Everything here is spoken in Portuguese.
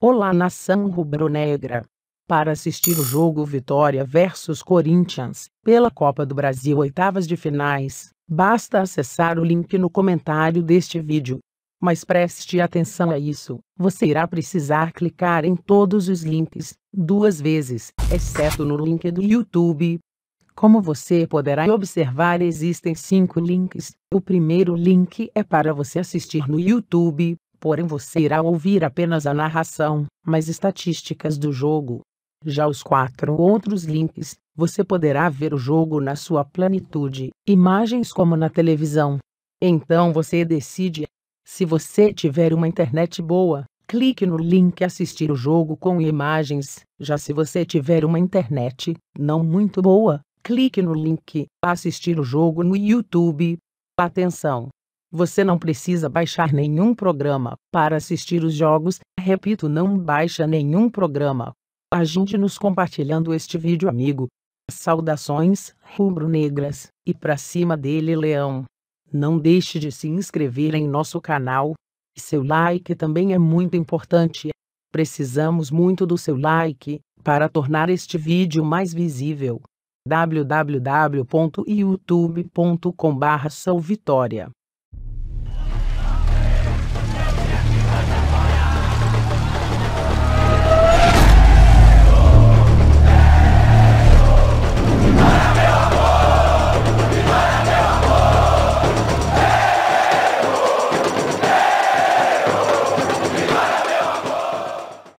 Olá nação rubro-negra! Para assistir o jogo Vitória versus Corinthians, pela Copa do Brasil oitavas de finais, basta acessar o link no comentário deste vídeo. Mas preste atenção a isso, você irá precisar clicar em todos os links, duas vezes, exceto no link do YouTube. Como você poderá observar existem cinco links, o primeiro link é para você assistir no YouTube, Porém você irá ouvir apenas a narração, mas estatísticas do jogo. Já os quatro outros links, você poderá ver o jogo na sua plenitude, imagens como na televisão. Então você decide. Se você tiver uma internet boa, clique no link assistir o jogo com imagens. Já se você tiver uma internet não muito boa, clique no link assistir o jogo no YouTube. Atenção! Você não precisa baixar nenhum programa para assistir os jogos. Repito, não baixa nenhum programa. Ajude-nos compartilhando este vídeo, amigo. Saudações, rubro-negras, e pra cima dele, leão. Não deixe de se inscrever em nosso canal. Seu like também é muito importante. Precisamos muito do seu like para tornar este vídeo mais visível. www.youtube.com/salvitoria